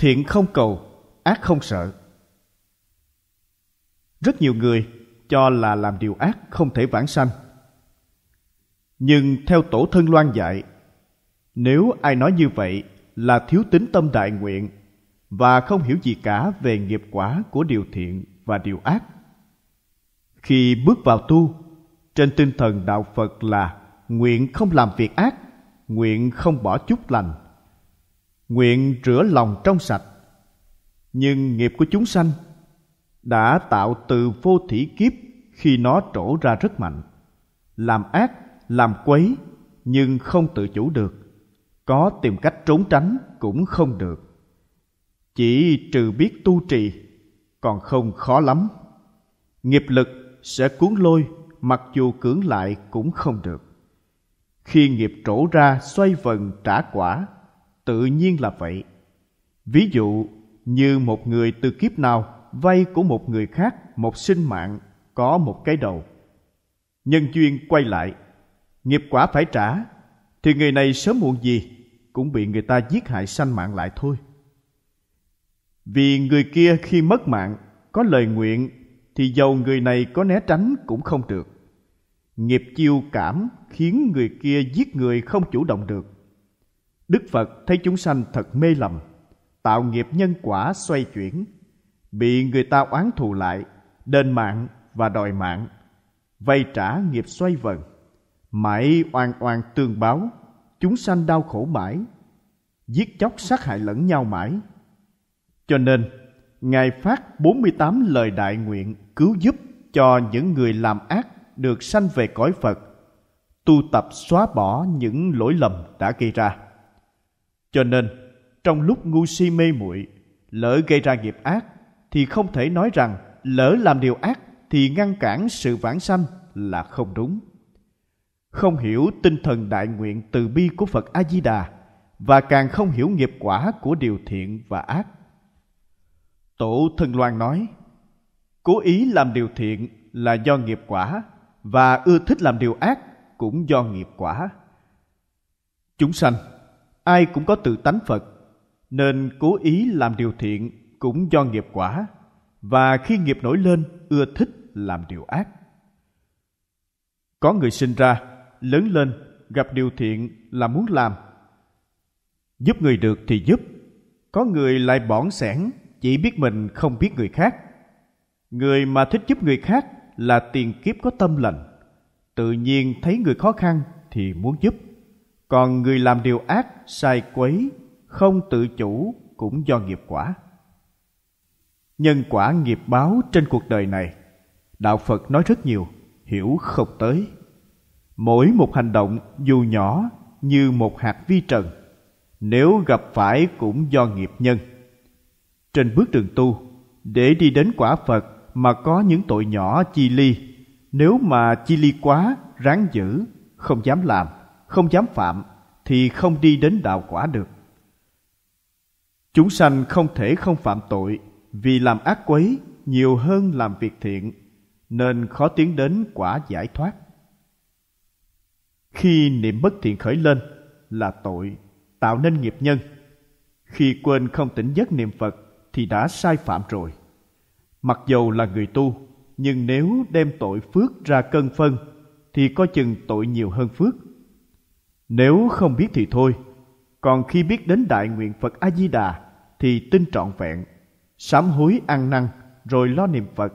thiện không cầu ác không sợ rất nhiều người cho là làm điều ác không thể vãng sanh nhưng theo tổ thân loan dạy nếu ai nói như vậy là thiếu tính tâm đại nguyện và không hiểu gì cả về nghiệp quả của điều thiện và điều ác khi bước vào tu trên tinh thần đạo phật là nguyện không làm việc ác nguyện không bỏ chút lành nguyện rửa lòng trong sạch nhưng nghiệp của chúng sanh đã tạo từ vô thủy kiếp khi nó trổ ra rất mạnh làm ác làm quấy nhưng không tự chủ được có tìm cách trốn tránh cũng không được chỉ trừ biết tu trì còn không khó lắm nghiệp lực sẽ cuốn lôi mặc dù cưỡng lại cũng không được khi nghiệp trổ ra xoay vần trả quả tự nhiên là vậy ví dụ như một người từ kiếp nào vay của một người khác một sinh mạng có một cái đầu nhân duyên quay lại nghiệp quả phải trả thì người này sớm muộn gì cũng bị người ta giết hại sanh mạng lại thôi vì người kia khi mất mạng có lời nguyện thì dầu người này có né tránh cũng không được nghiệp chiêu cảm khiến người kia giết người không chủ động được Đức Phật thấy chúng sanh thật mê lầm, tạo nghiệp nhân quả xoay chuyển, bị người ta oán thù lại, đền mạng và đòi mạng, vay trả nghiệp xoay vần, mãi oan oan tương báo, chúng sanh đau khổ mãi, giết chóc sát hại lẫn nhau mãi. Cho nên, Ngài phát 48 lời đại nguyện cứu giúp cho những người làm ác được sanh về cõi Phật, tu tập xóa bỏ những lỗi lầm đã gây ra. Cho nên, trong lúc ngu si mê muội lỡ gây ra nghiệp ác thì không thể nói rằng lỡ làm điều ác thì ngăn cản sự vãng sanh là không đúng. Không hiểu tinh thần đại nguyện từ bi của Phật A Di Đà và càng không hiểu nghiệp quả của điều thiện và ác. Tổ Thân Loan nói: Cố ý làm điều thiện là do nghiệp quả và ưa thích làm điều ác cũng do nghiệp quả. Chúng sanh ai cũng có tự tánh Phật, nên cố ý làm điều thiện cũng do nghiệp quả, và khi nghiệp nổi lên ưa thích làm điều ác. Có người sinh ra, lớn lên, gặp điều thiện là muốn làm. Giúp người được thì giúp, có người lại bỏng sẻn, chỉ biết mình không biết người khác. Người mà thích giúp người khác là tiền kiếp có tâm lành, tự nhiên thấy người khó khăn thì muốn giúp còn người làm điều ác sai quấy không tự chủ cũng do nghiệp quả nhân quả nghiệp báo trên cuộc đời này đạo phật nói rất nhiều hiểu không tới mỗi một hành động dù nhỏ như một hạt vi trần nếu gặp phải cũng do nghiệp nhân trên bước đường tu để đi đến quả phật mà có những tội nhỏ chi ly nếu mà chi ly quá ráng giữ không dám làm không dám phạm thì không đi đến đạo quả được chúng sanh không thể không phạm tội vì làm ác quấy nhiều hơn làm việc thiện nên khó tiến đến quả giải thoát khi niệm bất thiện khởi lên là tội tạo nên nghiệp nhân khi quên không tỉnh giấc niệm phật thì đã sai phạm rồi mặc dầu là người tu nhưng nếu đem tội phước ra cân phân thì coi chừng tội nhiều hơn phước nếu không biết thì thôi, còn khi biết đến đại nguyện Phật A Di Đà thì tin trọn vẹn, sám hối ăn năn rồi lo niệm Phật.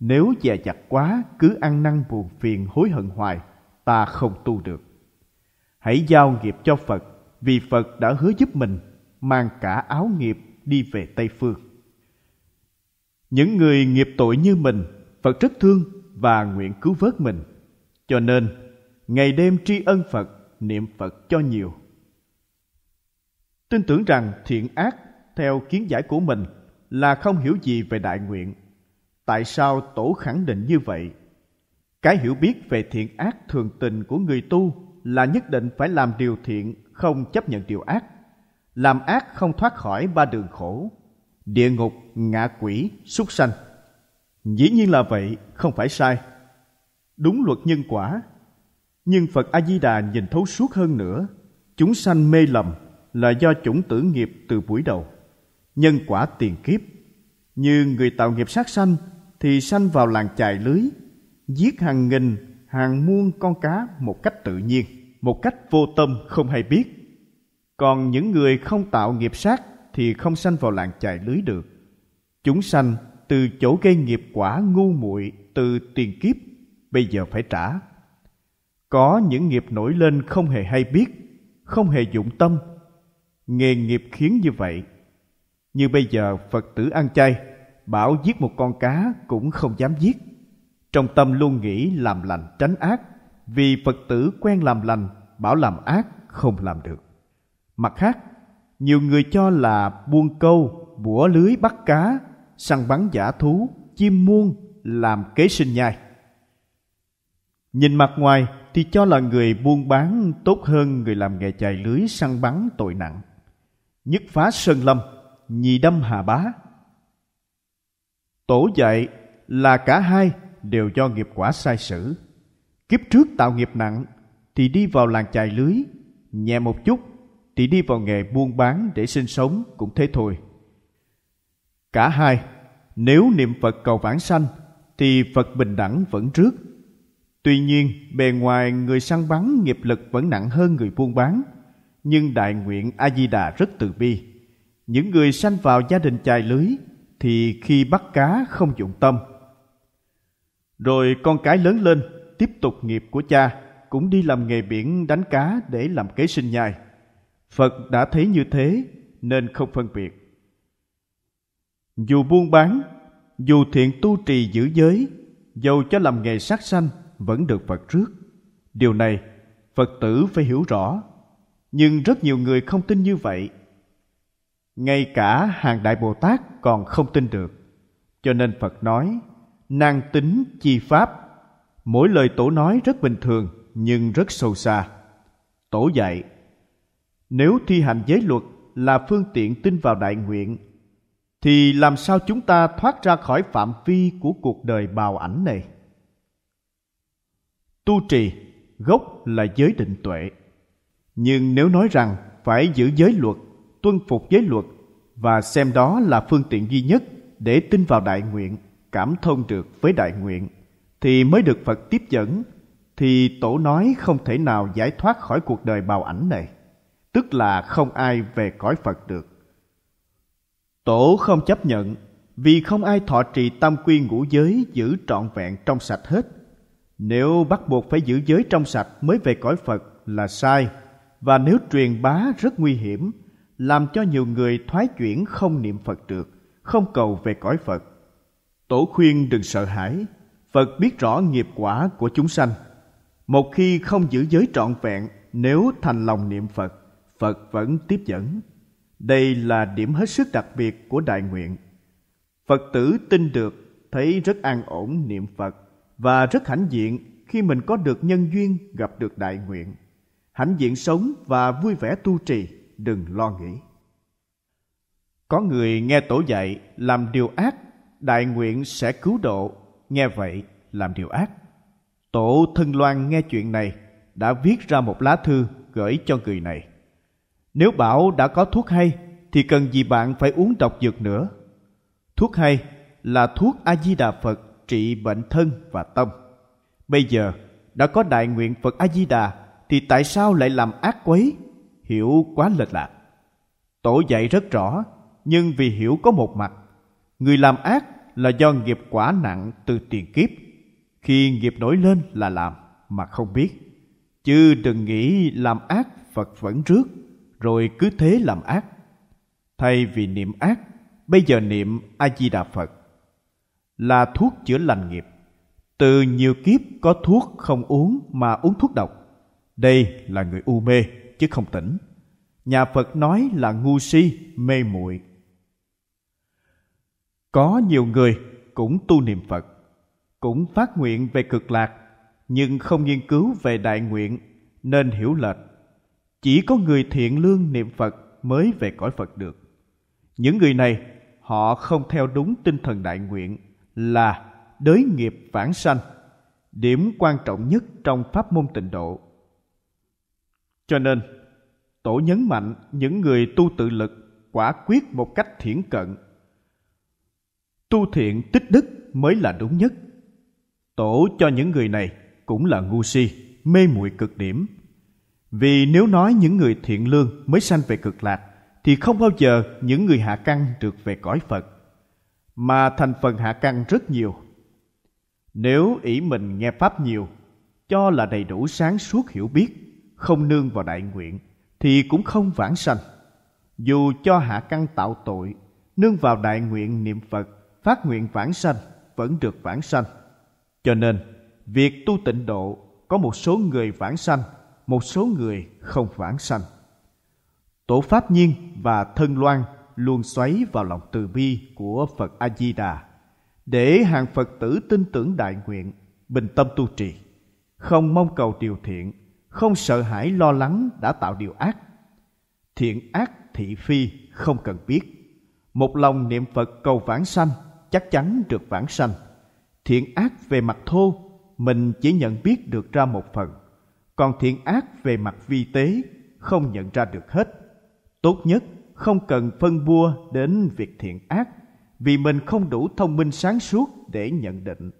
Nếu dè chặt quá cứ ăn năn buồn phiền hối hận hoài, ta không tu được. Hãy giao nghiệp cho Phật, vì Phật đã hứa giúp mình mang cả áo nghiệp đi về Tây phương. Những người nghiệp tội như mình, Phật rất thương và nguyện cứu vớt mình. Cho nên, ngày đêm tri ân Phật niệm Phật cho nhiều. Tin tưởng rằng thiện ác theo kiến giải của mình là không hiểu gì về đại nguyện. Tại sao Tổ khẳng định như vậy? Cái hiểu biết về thiện ác thường tình của người tu là nhất định phải làm điều thiện, không chấp nhận điều ác. Làm ác không thoát khỏi ba đường khổ, địa ngục, ngạ quỷ, súc sanh. Dĩ nhiên là vậy, không phải sai. Đúng luật nhân quả, nhưng phật a di đà nhìn thấu suốt hơn nữa chúng sanh mê lầm là do chủng tử nghiệp từ buổi đầu nhân quả tiền kiếp như người tạo nghiệp sát sanh thì sanh vào làng chài lưới giết hàng nghìn hàng muôn con cá một cách tự nhiên một cách vô tâm không hay biết còn những người không tạo nghiệp sát thì không sanh vào làng chài lưới được chúng sanh từ chỗ gây nghiệp quả ngu muội từ tiền kiếp bây giờ phải trả có những nghiệp nổi lên không hề hay biết, không hề dụng tâm. Nghề nghiệp khiến như vậy. Như bây giờ Phật tử ăn chay, bảo giết một con cá cũng không dám giết. Trong tâm luôn nghĩ làm lành tránh ác, vì Phật tử quen làm lành, bảo làm ác không làm được. Mặt khác, nhiều người cho là buông câu, bủa lưới bắt cá, săn bắn giả thú, chim muông làm kế sinh nhai. Nhìn mặt ngoài thì cho là người buôn bán tốt hơn người làm nghề chài lưới săn bắn tội nặng. Nhất phá sơn lâm, nhị đâm hà bá. Tổ dạy là cả hai đều do nghiệp quả sai sử. Kiếp trước tạo nghiệp nặng thì đi vào làng chài lưới, nhẹ một chút thì đi vào nghề buôn bán để sinh sống cũng thế thôi. Cả hai, nếu niệm Phật cầu vãng sanh thì Phật bình đẳng vẫn trước – Tuy nhiên, bề ngoài người săn bắn nghiệp lực vẫn nặng hơn người buôn bán, nhưng đại nguyện A Di Đà rất từ bi. Những người sanh vào gia đình chài lưới thì khi bắt cá không dụng tâm. Rồi con cái lớn lên, tiếp tục nghiệp của cha, cũng đi làm nghề biển đánh cá để làm kế sinh nhai. Phật đã thấy như thế nên không phân biệt. Dù buôn bán, dù thiện tu trì giữ giới, dầu cho làm nghề sát sanh vẫn được Phật trước. Điều này Phật tử phải hiểu rõ, nhưng rất nhiều người không tin như vậy. Ngay cả hàng Đại Bồ Tát còn không tin được. Cho nên Phật nói, năng tính chi pháp. Mỗi lời Tổ nói rất bình thường nhưng rất sâu xa. Tổ dạy, nếu thi hành giới luật là phương tiện tin vào đại nguyện thì làm sao chúng ta thoát ra khỏi phạm vi của cuộc đời bào ảnh này tu trì gốc là giới định tuệ nhưng nếu nói rằng phải giữ giới luật tuân phục giới luật và xem đó là phương tiện duy nhất để tin vào đại nguyện cảm thông được với đại nguyện thì mới được phật tiếp dẫn thì tổ nói không thể nào giải thoát khỏi cuộc đời bào ảnh này tức là không ai về cõi phật được tổ không chấp nhận vì không ai thọ trì tam quy ngũ giới giữ trọn vẹn trong sạch hết nếu bắt buộc phải giữ giới trong sạch mới về cõi Phật là sai và nếu truyền bá rất nguy hiểm, làm cho nhiều người thoái chuyển không niệm Phật được, không cầu về cõi Phật. Tổ khuyên đừng sợ hãi, Phật biết rõ nghiệp quả của chúng sanh. Một khi không giữ giới trọn vẹn, nếu thành lòng niệm Phật, Phật vẫn tiếp dẫn. Đây là điểm hết sức đặc biệt của đại nguyện. Phật tử tin được, thấy rất an ổn niệm Phật và rất hãnh diện khi mình có được nhân duyên gặp được đại nguyện. Hãnh diện sống và vui vẻ tu trì, đừng lo nghĩ. Có người nghe tổ dạy làm điều ác, đại nguyện sẽ cứu độ, nghe vậy làm điều ác. Tổ Thân Loan nghe chuyện này đã viết ra một lá thư gửi cho người này. Nếu bảo đã có thuốc hay thì cần gì bạn phải uống độc dược nữa. Thuốc hay là thuốc A Di Đà Phật trị bệnh thân và tâm. Bây giờ đã có đại nguyện Phật A Di Đà thì tại sao lại làm ác quấy? Hiểu quá lệch lạc. Tổ dạy rất rõ, nhưng vì hiểu có một mặt, người làm ác là do nghiệp quả nặng từ tiền kiếp. Khi nghiệp nổi lên là làm mà không biết. Chứ đừng nghĩ làm ác Phật vẫn rước, rồi cứ thế làm ác. Thay vì niệm ác, bây giờ niệm A Di Đà Phật là thuốc chữa lành nghiệp từ nhiều kiếp có thuốc không uống mà uống thuốc độc đây là người u mê chứ không tỉnh nhà phật nói là ngu si mê muội có nhiều người cũng tu niệm phật cũng phát nguyện về cực lạc nhưng không nghiên cứu về đại nguyện nên hiểu lệch chỉ có người thiện lương niệm phật mới về cõi phật được những người này họ không theo đúng tinh thần đại nguyện là đới nghiệp vãng sanh, điểm quan trọng nhất trong pháp môn tịnh độ. Cho nên, Tổ nhấn mạnh những người tu tự lực quả quyết một cách thiển cận. Tu thiện tích đức mới là đúng nhất. Tổ cho những người này cũng là ngu si, mê muội cực điểm. Vì nếu nói những người thiện lương mới sanh về cực lạc, thì không bao giờ những người hạ căn được về cõi Phật mà thành phần hạ căn rất nhiều. Nếu ý mình nghe Pháp nhiều, cho là đầy đủ sáng suốt hiểu biết, không nương vào đại nguyện, thì cũng không vãng sanh. Dù cho hạ căn tạo tội, nương vào đại nguyện niệm Phật, phát nguyện vãng sanh, vẫn được vãng sanh. Cho nên, việc tu tịnh độ có một số người vãng sanh, một số người không vãng sanh. Tổ Pháp Nhiên và Thân Loan luôn xoáy vào lòng từ bi của Phật A Di Đà để hàng Phật tử tin tưởng đại nguyện, bình tâm tu trì, không mong cầu điều thiện, không sợ hãi lo lắng đã tạo điều ác. Thiện ác thị phi không cần biết, một lòng niệm Phật cầu vãng sanh chắc chắn được vãng sanh. Thiện ác về mặt thô mình chỉ nhận biết được ra một phần, còn thiện ác về mặt vi tế không nhận ra được hết. Tốt nhất không cần phân bua đến việc thiện ác vì mình không đủ thông minh sáng suốt để nhận định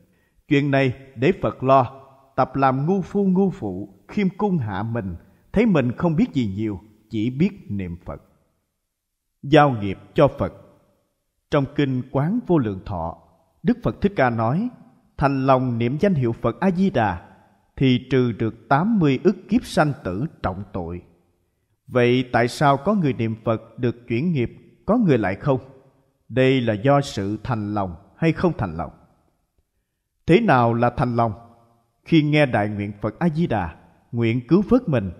chuyện này để phật lo tập làm ngu phu ngu phụ khiêm cung hạ mình thấy mình không biết gì nhiều chỉ biết niệm phật giao nghiệp cho phật trong kinh quán vô lượng thọ đức phật thích ca nói thành lòng niệm danh hiệu phật a di đà thì trừ được 80 ức kiếp sanh tử trọng tội Vậy tại sao có người niệm Phật được chuyển nghiệp, có người lại không? Đây là do sự thành lòng hay không thành lòng? Thế nào là thành lòng? Khi nghe đại nguyện Phật A-di-đà, nguyện cứu vớt mình.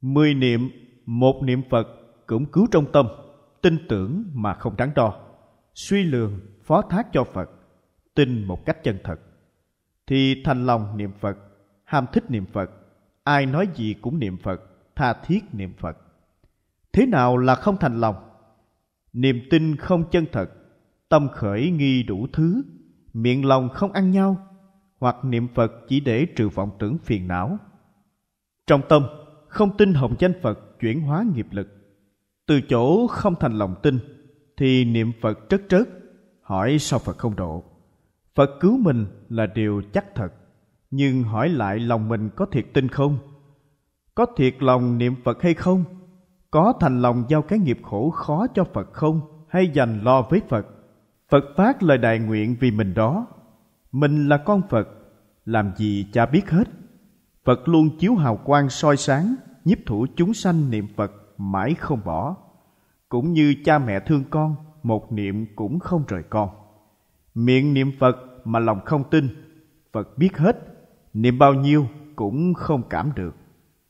Mười niệm, một niệm Phật cũng cứu trong tâm, tin tưởng mà không đáng đo. Suy lường, phó thác cho Phật, tin một cách chân thật. Thì thành lòng niệm Phật, ham thích niệm Phật, ai nói gì cũng niệm Phật – tha thiết niệm Phật. Thế nào là không thành lòng? Niềm tin không chân thật, tâm khởi nghi đủ thứ, miệng lòng không ăn nhau, hoặc niệm Phật chỉ để trừ vọng tưởng phiền não. Trong tâm, không tin hồng danh Phật chuyển hóa nghiệp lực. Từ chỗ không thành lòng tin, thì niệm Phật trớt trớt, hỏi sao Phật không độ. Phật cứu mình là điều chắc thật, nhưng hỏi lại lòng mình có thiệt tin không? có thiệt lòng niệm phật hay không có thành lòng giao cái nghiệp khổ khó cho phật không hay dành lo với phật phật phát lời đại nguyện vì mình đó mình là con phật làm gì cha biết hết phật luôn chiếu hào quang soi sáng nhiếp thủ chúng sanh niệm phật mãi không bỏ cũng như cha mẹ thương con một niệm cũng không rời con miệng niệm phật mà lòng không tin phật biết hết niệm bao nhiêu cũng không cảm được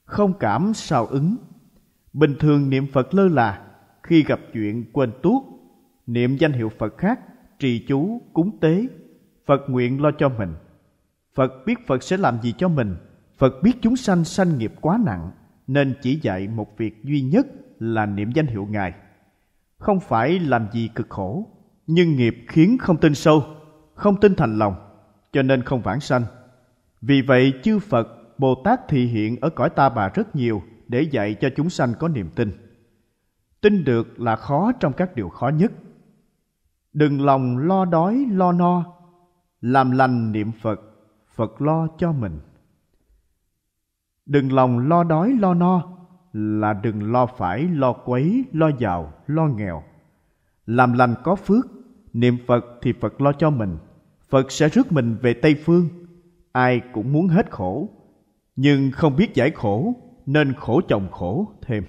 không cảm sao ứng. Bình thường niệm Phật lơ là, khi gặp chuyện quên tuốt, niệm danh hiệu Phật khác, trì chú, cúng tế, Phật nguyện lo cho mình. Phật biết Phật sẽ làm gì cho mình, Phật biết chúng sanh sanh nghiệp quá nặng, nên chỉ dạy một việc duy nhất là niệm danh hiệu Ngài. Không phải làm gì cực khổ, nhưng nghiệp khiến không tin sâu, không tin thành lòng, cho nên không vãng sanh. Vì vậy chư Phật Bồ Tát thị hiện ở cõi ta bà rất nhiều để dạy cho chúng sanh có niềm tin. Tin được là khó trong các điều khó nhất. Đừng lòng lo đói, lo no, làm lành niệm Phật, Phật lo cho mình. Đừng lòng lo đói, lo no là đừng lo phải, lo quấy, lo giàu, lo nghèo. Làm lành có phước, niệm Phật thì Phật lo cho mình. Phật sẽ rước mình về Tây Phương. Ai cũng muốn hết khổ, nhưng không biết giải khổ nên khổ chồng khổ thêm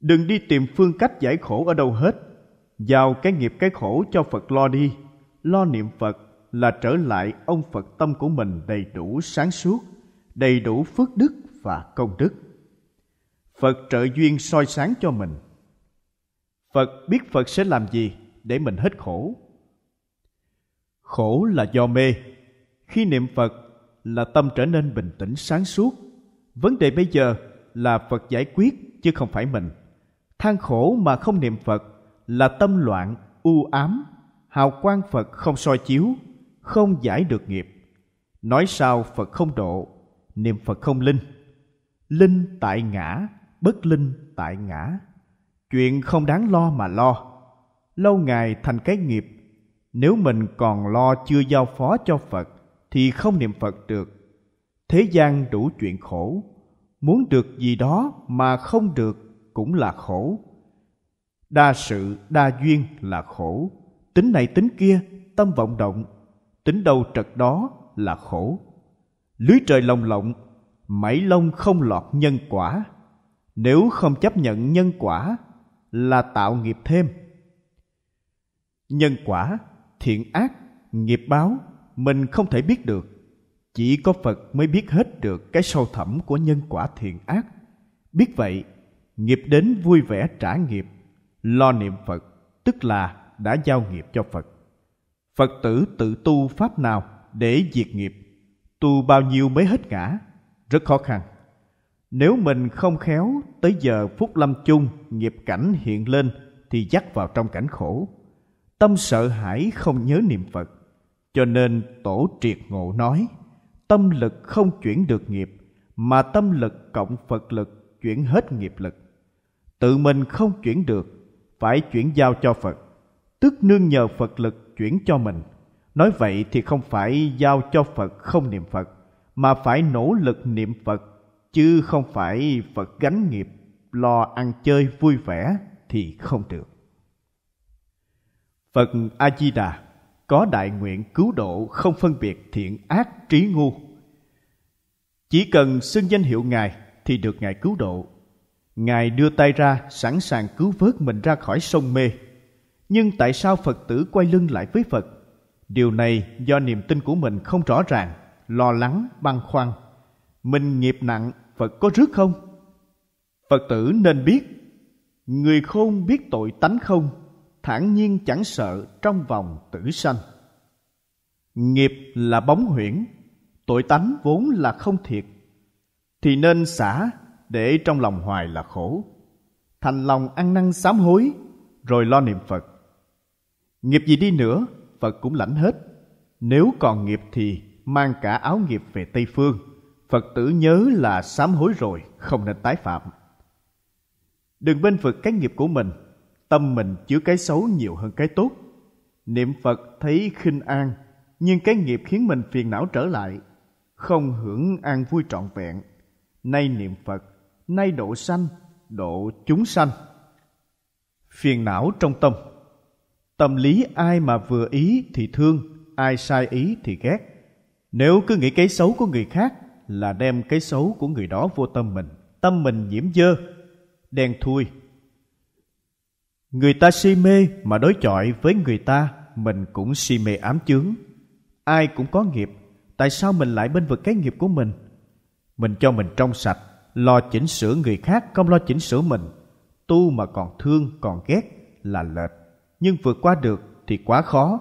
đừng đi tìm phương cách giải khổ ở đâu hết giao cái nghiệp cái khổ cho phật lo đi lo niệm phật là trở lại ông phật tâm của mình đầy đủ sáng suốt đầy đủ phước đức và công đức phật trợ duyên soi sáng cho mình phật biết phật sẽ làm gì để mình hết khổ khổ là do mê khi niệm phật là tâm trở nên bình tĩnh sáng suốt vấn đề bây giờ là phật giải quyết chứ không phải mình than khổ mà không niệm phật là tâm loạn u ám hào quang phật không soi chiếu không giải được nghiệp nói sao phật không độ niệm phật không linh linh tại ngã bất linh tại ngã chuyện không đáng lo mà lo lâu ngày thành cái nghiệp nếu mình còn lo chưa giao phó cho phật thì không niệm phật được thế gian đủ chuyện khổ muốn được gì đó mà không được cũng là khổ đa sự đa duyên là khổ tính này tính kia tâm vọng động tính đâu trật đó là khổ lưới trời lồng lộng mảy lông không lọt nhân quả nếu không chấp nhận nhân quả là tạo nghiệp thêm nhân quả thiện ác nghiệp báo mình không thể biết được chỉ có phật mới biết hết được cái sâu thẳm của nhân quả thiện ác biết vậy nghiệp đến vui vẻ trả nghiệp lo niệm phật tức là đã giao nghiệp cho phật phật tử tự tu pháp nào để diệt nghiệp tu bao nhiêu mới hết ngã rất khó khăn nếu mình không khéo tới giờ phút lâm chung nghiệp cảnh hiện lên thì dắt vào trong cảnh khổ tâm sợ hãi không nhớ niệm phật cho nên tổ triệt ngộ nói, tâm lực không chuyển được nghiệp, mà tâm lực cộng Phật lực chuyển hết nghiệp lực. Tự mình không chuyển được, phải chuyển giao cho Phật, tức nương nhờ Phật lực chuyển cho mình. Nói vậy thì không phải giao cho Phật không niệm Phật, mà phải nỗ lực niệm Phật, chứ không phải Phật gánh nghiệp, lo ăn chơi vui vẻ thì không được. Phật A Di Đà có đại nguyện cứu độ không phân biệt thiện ác trí ngu chỉ cần xưng danh hiệu ngài thì được ngài cứu độ ngài đưa tay ra sẵn sàng cứu vớt mình ra khỏi sông mê nhưng tại sao phật tử quay lưng lại với phật điều này do niềm tin của mình không rõ ràng lo lắng băn khoăn mình nghiệp nặng phật có rước không phật tử nên biết người khôn biết tội tánh không thản nhiên chẳng sợ trong vòng tử sanh nghiệp là bóng huyễn tội tánh vốn là không thiệt thì nên xả để trong lòng hoài là khổ thành lòng ăn năn sám hối rồi lo niệm phật nghiệp gì đi nữa phật cũng lãnh hết nếu còn nghiệp thì mang cả áo nghiệp về tây phương phật tử nhớ là sám hối rồi không nên tái phạm đừng bên vực cái nghiệp của mình tâm mình chứa cái xấu nhiều hơn cái tốt niệm phật thấy khinh an nhưng cái nghiệp khiến mình phiền não trở lại không hưởng an vui trọn vẹn nay niệm phật nay độ sanh độ chúng sanh phiền não trong tâm tâm lý ai mà vừa ý thì thương ai sai ý thì ghét nếu cứ nghĩ cái xấu của người khác là đem cái xấu của người đó vô tâm mình tâm mình nhiễm dơ đen thui Người ta si mê mà đối chọi với người ta, mình cũng si mê ám chướng. Ai cũng có nghiệp, tại sao mình lại bên vực cái nghiệp của mình? Mình cho mình trong sạch, lo chỉnh sửa người khác không lo chỉnh sửa mình. Tu mà còn thương, còn ghét là lệch, nhưng vượt qua được thì quá khó.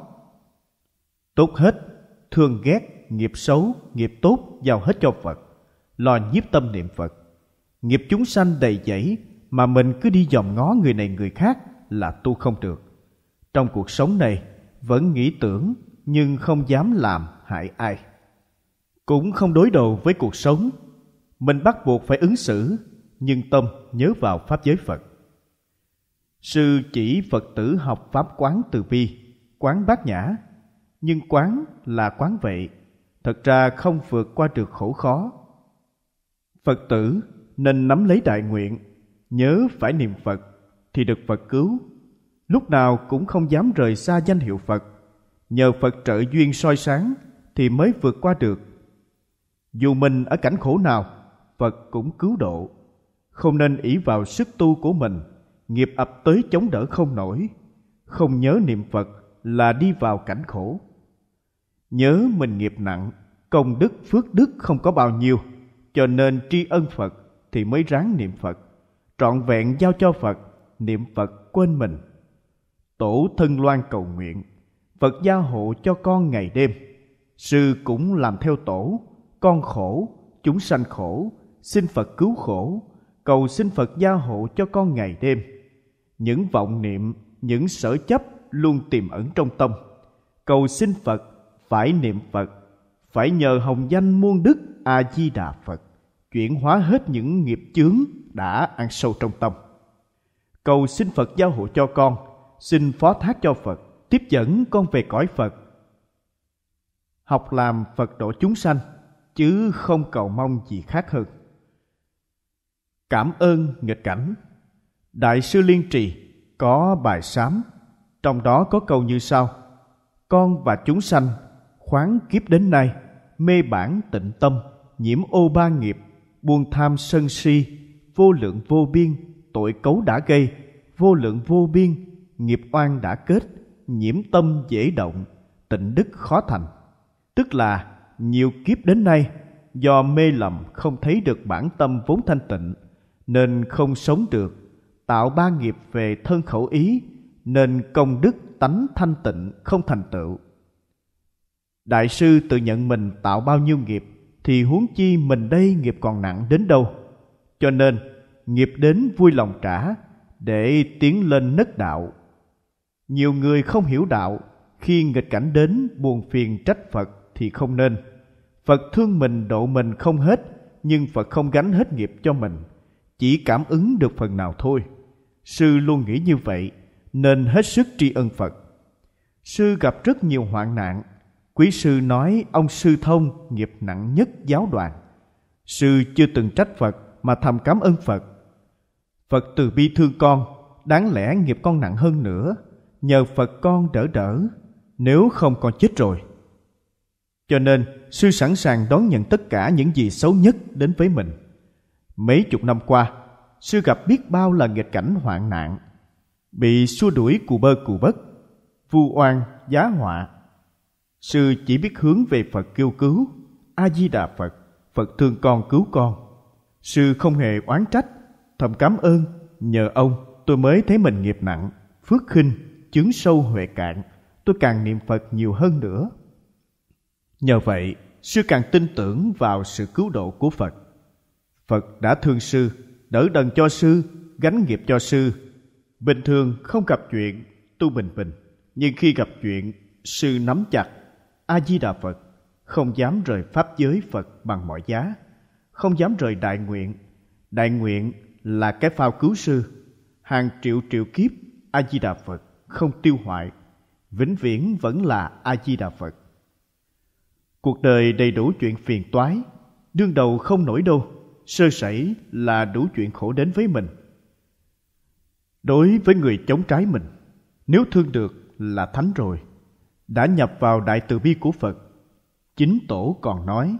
Tốt hết, thương ghét, nghiệp xấu, nghiệp tốt giao hết cho Phật, lo nhiếp tâm niệm Phật. Nghiệp chúng sanh đầy dẫy mà mình cứ đi dòm ngó người này người khác là tu không được. Trong cuộc sống này, vẫn nghĩ tưởng nhưng không dám làm hại ai. Cũng không đối đầu với cuộc sống. Mình bắt buộc phải ứng xử, nhưng tâm nhớ vào Pháp giới Phật. Sư chỉ Phật tử học Pháp quán từ bi, quán bát nhã. Nhưng quán là quán vậy, thật ra không vượt qua được khổ khó. Phật tử nên nắm lấy đại nguyện, nhớ phải niệm Phật thì được Phật cứu, lúc nào cũng không dám rời xa danh hiệu Phật. Nhờ Phật trợ duyên soi sáng thì mới vượt qua được. Dù mình ở cảnh khổ nào, Phật cũng cứu độ. Không nên ỷ vào sức tu của mình, nghiệp ập tới chống đỡ không nổi. Không nhớ niệm Phật là đi vào cảnh khổ. Nhớ mình nghiệp nặng, công đức phước đức không có bao nhiêu, cho nên tri ân Phật thì mới ráng niệm Phật, trọn vẹn giao cho Phật niệm Phật quên mình. Tổ thân loan cầu nguyện, Phật gia hộ cho con ngày đêm. Sư cũng làm theo tổ, con khổ, chúng sanh khổ, xin Phật cứu khổ, cầu xin Phật gia hộ cho con ngày đêm. Những vọng niệm, những sở chấp luôn tiềm ẩn trong tâm. Cầu xin Phật, phải niệm Phật, phải nhờ hồng danh muôn đức A Di Đà Phật chuyển hóa hết những nghiệp chướng đã ăn sâu trong tâm cầu xin Phật giao hộ cho con, xin phó thác cho Phật, tiếp dẫn con về cõi Phật. Học làm Phật độ chúng sanh, chứ không cầu mong gì khác hơn. Cảm ơn nghịch cảnh Đại sư Liên Trì có bài sám, trong đó có câu như sau. Con và chúng sanh khoáng kiếp đến nay, mê bản tịnh tâm, nhiễm ô ba nghiệp, buông tham sân si, vô lượng vô biên, tội cấu đã gây vô lượng vô biên nghiệp oan đã kết nhiễm tâm dễ động tịnh đức khó thành tức là nhiều kiếp đến nay do mê lầm không thấy được bản tâm vốn thanh tịnh nên không sống được tạo ba nghiệp về thân khẩu ý nên công đức tánh thanh tịnh không thành tựu đại sư tự nhận mình tạo bao nhiêu nghiệp thì huống chi mình đây nghiệp còn nặng đến đâu cho nên nghiệp đến vui lòng trả để tiến lên nấc đạo nhiều người không hiểu đạo khi nghịch cảnh đến buồn phiền trách phật thì không nên phật thương mình độ mình không hết nhưng phật không gánh hết nghiệp cho mình chỉ cảm ứng được phần nào thôi sư luôn nghĩ như vậy nên hết sức tri ân phật sư gặp rất nhiều hoạn nạn quý sư nói ông sư thông nghiệp nặng nhất giáo đoàn sư chưa từng trách phật mà thầm cảm ơn phật Phật từ bi thương con, đáng lẽ nghiệp con nặng hơn nữa, nhờ Phật con đỡ đỡ, nếu không con chết rồi. Cho nên, sư sẵn sàng đón nhận tất cả những gì xấu nhất đến với mình. Mấy chục năm qua, sư gặp biết bao là nghịch cảnh hoạn nạn, bị xua đuổi cù bơ cù bất, vu oan, giá họa. Sư chỉ biết hướng về Phật kêu cứu, A-di-đà Phật, Phật thương con cứu con. Sư không hề oán trách Thầm cảm ơn, nhờ ông tôi mới thấy mình nghiệp nặng, phước khinh, chứng sâu huệ cạn, tôi càng niệm Phật nhiều hơn nữa. Nhờ vậy, sư càng tin tưởng vào sự cứu độ của Phật. Phật đã thương sư, đỡ đần cho sư, gánh nghiệp cho sư. Bình thường không gặp chuyện, tu bình bình. Nhưng khi gặp chuyện, sư nắm chặt A-di-đà Phật, không dám rời pháp giới Phật bằng mọi giá, không dám rời đại nguyện. Đại nguyện là cái phao cứu sư, hàng triệu triệu kiếp A-di-đà Phật không tiêu hoại, vĩnh viễn vẫn là A-di-đà Phật. Cuộc đời đầy đủ chuyện phiền toái, đương đầu không nổi đâu, sơ sẩy là đủ chuyện khổ đến với mình. Đối với người chống trái mình, nếu thương được là thánh rồi, đã nhập vào đại từ bi của Phật. Chính tổ còn nói,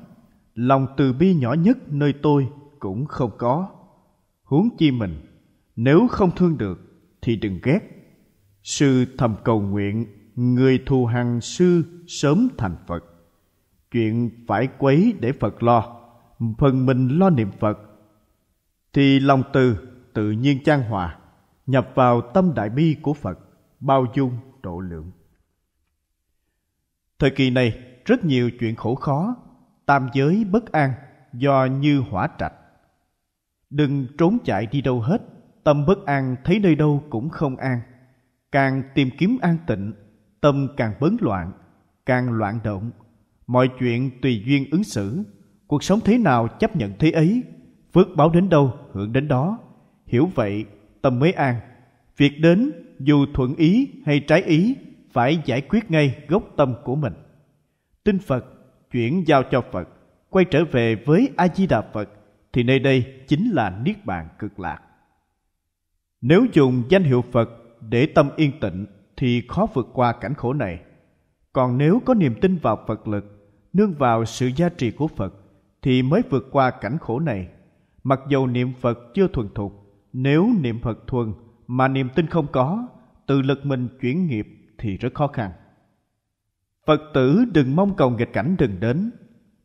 lòng từ bi nhỏ nhất nơi tôi cũng không có huống chi mình nếu không thương được thì đừng ghét sư thầm cầu nguyện người thù hằng sư sớm thành phật chuyện phải quấy để phật lo phần mình lo niệm phật thì lòng từ tự nhiên trang hòa nhập vào tâm đại bi của phật bao dung độ lượng thời kỳ này rất nhiều chuyện khổ khó tam giới bất an do như hỏa trạch đừng trốn chạy đi đâu hết tâm bất an thấy nơi đâu cũng không an càng tìm kiếm an tịnh tâm càng bấn loạn càng loạn động mọi chuyện tùy duyên ứng xử cuộc sống thế nào chấp nhận thế ấy phước báo đến đâu hưởng đến đó hiểu vậy tâm mới an việc đến dù thuận ý hay trái ý phải giải quyết ngay gốc tâm của mình tin phật chuyển giao cho phật quay trở về với a di đà phật thì nơi đây chính là niết bàn cực lạc nếu dùng danh hiệu phật để tâm yên tịnh thì khó vượt qua cảnh khổ này còn nếu có niềm tin vào phật lực nương vào sự gia trì của phật thì mới vượt qua cảnh khổ này mặc dầu niệm phật chưa thuần thục nếu niệm phật thuần mà niềm tin không có tự lực mình chuyển nghiệp thì rất khó khăn phật tử đừng mong cầu nghịch cảnh đừng đến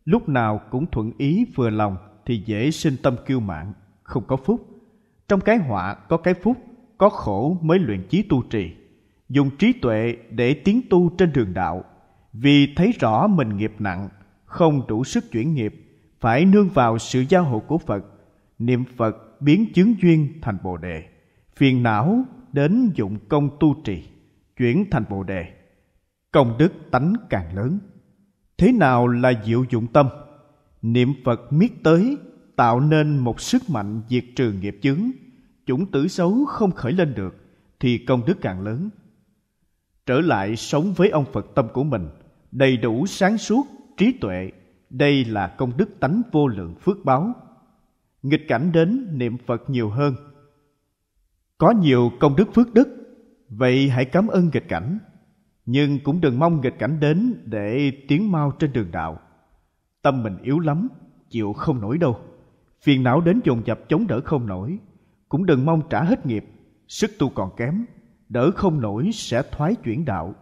lúc nào cũng thuận ý vừa lòng thì dễ sinh tâm kiêu mạn, không có phúc. Trong cái họa có cái phúc, có khổ mới luyện chí tu trì. Dùng trí tuệ để tiến tu trên đường đạo, vì thấy rõ mình nghiệp nặng, không đủ sức chuyển nghiệp, phải nương vào sự gia hộ của Phật, niệm Phật biến chứng duyên thành Bồ đề, phiền não đến dụng công tu trì, chuyển thành Bồ đề. Công đức tánh càng lớn. Thế nào là diệu dụng tâm? niệm phật miết tới tạo nên một sức mạnh diệt trừ nghiệp chướng chủng tử xấu không khởi lên được thì công đức càng lớn trở lại sống với ông phật tâm của mình đầy đủ sáng suốt trí tuệ đây là công đức tánh vô lượng phước báo nghịch cảnh đến niệm phật nhiều hơn có nhiều công đức phước đức vậy hãy cảm ơn nghịch cảnh nhưng cũng đừng mong nghịch cảnh đến để tiến mau trên đường đạo Tâm mình yếu lắm, chịu không nổi đâu. Phiền não đến dồn dập chống đỡ không nổi. Cũng đừng mong trả hết nghiệp, sức tu còn kém. Đỡ không nổi sẽ thoái chuyển đạo.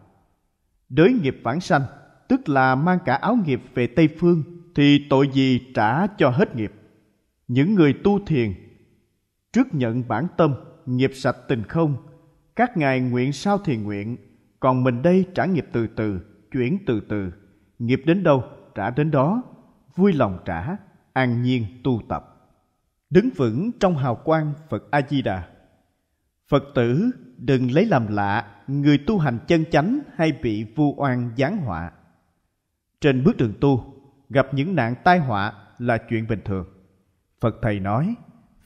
Đới nghiệp vãng sanh, tức là mang cả áo nghiệp về Tây Phương, thì tội gì trả cho hết nghiệp. Những người tu thiền, trước nhận bản tâm, nghiệp sạch tình không, các ngài nguyện sao thì nguyện, còn mình đây trả nghiệp từ từ, chuyển từ từ, nghiệp đến đâu trả đến đó vui lòng trả, an nhiên tu tập. Đứng vững trong hào quang Phật A-di-đà. Phật tử đừng lấy làm lạ người tu hành chân chánh hay bị vu oan giáng họa. Trên bước đường tu, gặp những nạn tai họa là chuyện bình thường. Phật Thầy nói,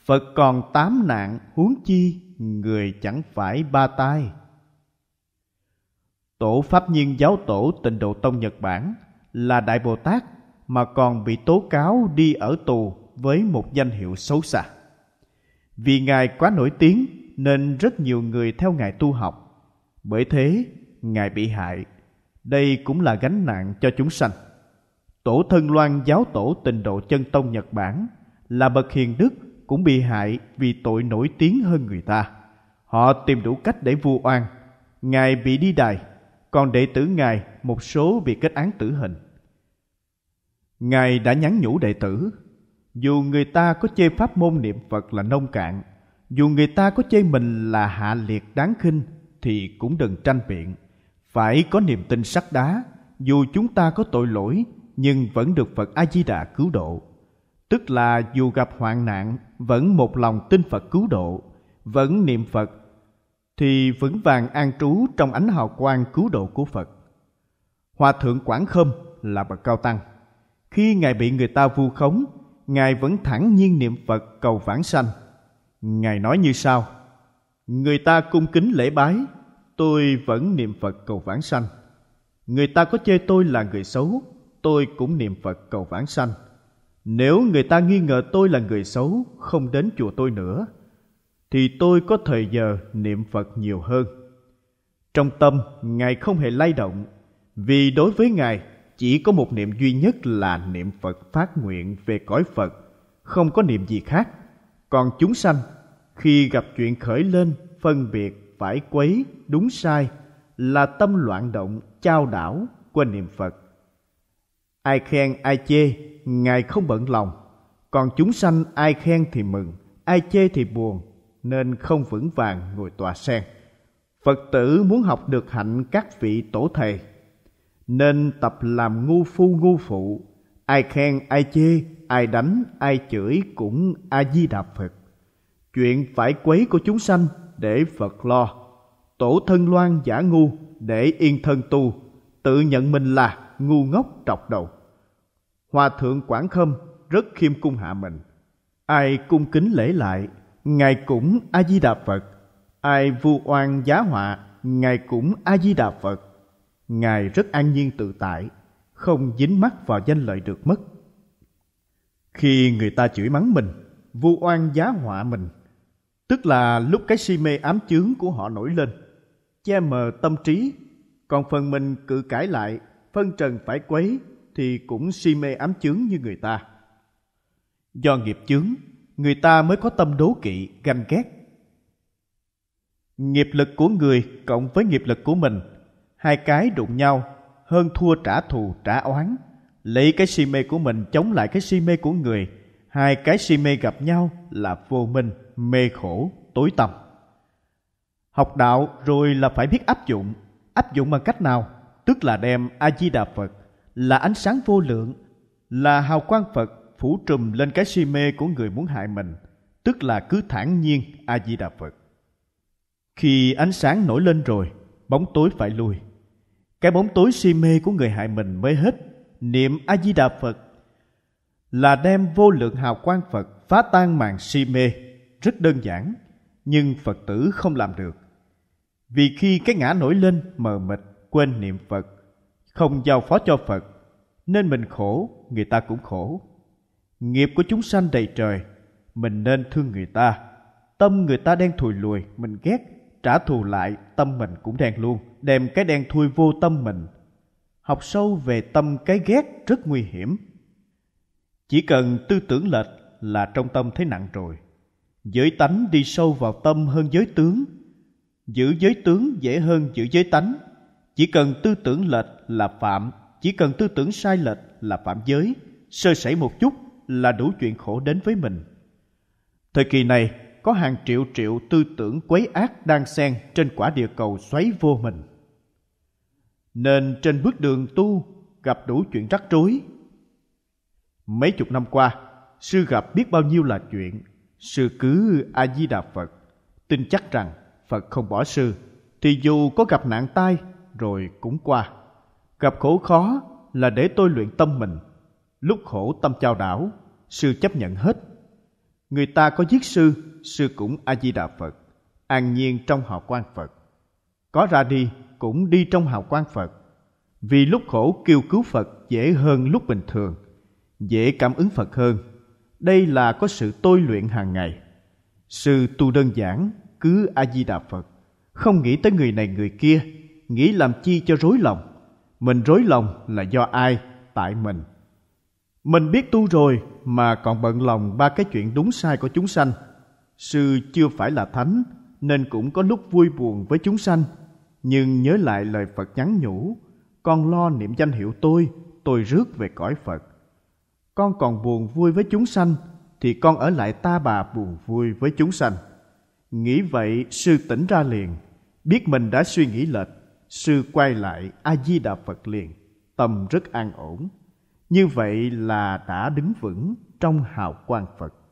Phật còn tám nạn huống chi người chẳng phải ba tai. Tổ Pháp Nhiên Giáo Tổ Tịnh Độ Tông Nhật Bản là Đại Bồ Tát mà còn bị tố cáo đi ở tù với một danh hiệu xấu xa. Vì Ngài quá nổi tiếng nên rất nhiều người theo Ngài tu học. Bởi thế, Ngài bị hại. Đây cũng là gánh nặng cho chúng sanh. Tổ thân loan giáo tổ tình độ chân tông Nhật Bản là bậc hiền đức cũng bị hại vì tội nổi tiếng hơn người ta. Họ tìm đủ cách để vu oan. Ngài bị đi đài, còn đệ tử Ngài một số bị kết án tử hình. Ngài đã nhắn nhủ đệ tử, dù người ta có chê pháp môn niệm Phật là nông cạn, dù người ta có chê mình là hạ liệt đáng khinh thì cũng đừng tranh biện. Phải có niềm tin sắt đá, dù chúng ta có tội lỗi nhưng vẫn được Phật A Di Đà cứu độ. Tức là dù gặp hoạn nạn vẫn một lòng tin Phật cứu độ, vẫn niệm Phật thì vững vàng an trú trong ánh hào quang cứu độ của Phật. Hòa thượng Quảng Khâm là bậc cao tăng khi ngài bị người ta vu khống ngài vẫn thản nhiên niệm phật cầu vãng sanh ngài nói như sau người ta cung kính lễ bái tôi vẫn niệm phật cầu vãng sanh người ta có chê tôi là người xấu tôi cũng niệm phật cầu vãng sanh nếu người ta nghi ngờ tôi là người xấu không đến chùa tôi nữa thì tôi có thời giờ niệm phật nhiều hơn trong tâm ngài không hề lay động vì đối với ngài chỉ có một niệm duy nhất là niệm Phật phát nguyện về cõi Phật, không có niệm gì khác. Còn chúng sanh, khi gặp chuyện khởi lên, phân biệt, phải quấy, đúng sai, là tâm loạn động, trao đảo, quên niệm Phật. Ai khen ai chê, Ngài không bận lòng. Còn chúng sanh ai khen thì mừng, ai chê thì buồn, nên không vững vàng ngồi tòa sen. Phật tử muốn học được hạnh các vị tổ thầy nên tập làm ngu phu ngu phụ ai khen ai chê ai đánh ai chửi cũng a di đà phật chuyện phải quấy của chúng sanh để phật lo tổ thân loan giả ngu để yên thân tu tự nhận mình là ngu ngốc trọc đầu hòa thượng quảng khâm rất khiêm cung hạ mình ai cung kính lễ lại ngài cũng a di đà phật ai vu oan giá họa ngài cũng a di đà phật Ngài rất an nhiên tự tại, không dính mắc vào danh lợi được mất. Khi người ta chửi mắng mình, vu oan giá họa mình, tức là lúc cái si mê ám chướng của họ nổi lên, che mờ tâm trí, còn phần mình cự cãi lại, phân trần phải quấy thì cũng si mê ám chướng như người ta. Do nghiệp chướng, người ta mới có tâm đố kỵ, ganh ghét. Nghiệp lực của người cộng với nghiệp lực của mình Hai cái đụng nhau, hơn thua trả thù trả oán. Lấy cái si mê của mình chống lại cái si mê của người. Hai cái si mê gặp nhau là vô minh, mê khổ, tối tăm. Học đạo rồi là phải biết áp dụng. Áp dụng bằng cách nào? Tức là đem A-di-đà Phật là ánh sáng vô lượng, là hào quang Phật phủ trùm lên cái si mê của người muốn hại mình, tức là cứ thản nhiên A Di Đà Phật. Khi ánh sáng nổi lên rồi, bóng tối phải lui cái bóng tối si mê của người hại mình mới hết niệm a di đà phật là đem vô lượng hào quang phật phá tan màn si mê rất đơn giản nhưng phật tử không làm được vì khi cái ngã nổi lên mờ mịt quên niệm phật không giao phó cho phật nên mình khổ người ta cũng khổ nghiệp của chúng sanh đầy trời mình nên thương người ta tâm người ta đang thùi lùi mình ghét trả thù lại tâm mình cũng đen luôn đem cái đen thui vô tâm mình học sâu về tâm cái ghét rất nguy hiểm chỉ cần tư tưởng lệch là trong tâm thấy nặng rồi giới tánh đi sâu vào tâm hơn giới tướng giữ giới tướng dễ hơn giữ giới tánh chỉ cần tư tưởng lệch là phạm chỉ cần tư tưởng sai lệch là phạm giới sơ sẩy một chút là đủ chuyện khổ đến với mình thời kỳ này có hàng triệu triệu tư tưởng quấy ác đang xen trên quả địa cầu xoáy vô mình. Nên trên bước đường tu gặp đủ chuyện rắc rối. Mấy chục năm qua, sư gặp biết bao nhiêu là chuyện. Sư cứ A-di-đà Phật, tin chắc rằng Phật không bỏ sư, thì dù có gặp nạn tai rồi cũng qua. Gặp khổ khó là để tôi luyện tâm mình. Lúc khổ tâm trao đảo, sư chấp nhận hết người ta có giết sư sư cũng a di đà phật an nhiên trong hào quang phật có ra đi cũng đi trong hào quang phật vì lúc khổ kêu cứu phật dễ hơn lúc bình thường dễ cảm ứng phật hơn đây là có sự tôi luyện hàng ngày sư tu đơn giản cứ a di đà phật không nghĩ tới người này người kia nghĩ làm chi cho rối lòng mình rối lòng là do ai tại mình mình biết tu rồi mà còn bận lòng ba cái chuyện đúng sai của chúng sanh. Sư chưa phải là thánh nên cũng có lúc vui buồn với chúng sanh. Nhưng nhớ lại lời Phật nhắn nhủ, con lo niệm danh hiệu tôi, tôi rước về cõi Phật. Con còn buồn vui với chúng sanh thì con ở lại ta bà buồn vui với chúng sanh. Nghĩ vậy sư tỉnh ra liền, biết mình đã suy nghĩ lệch, sư quay lại A Di Đà Phật liền, tâm rất an ổn như vậy là đã đứng vững trong hào quang phật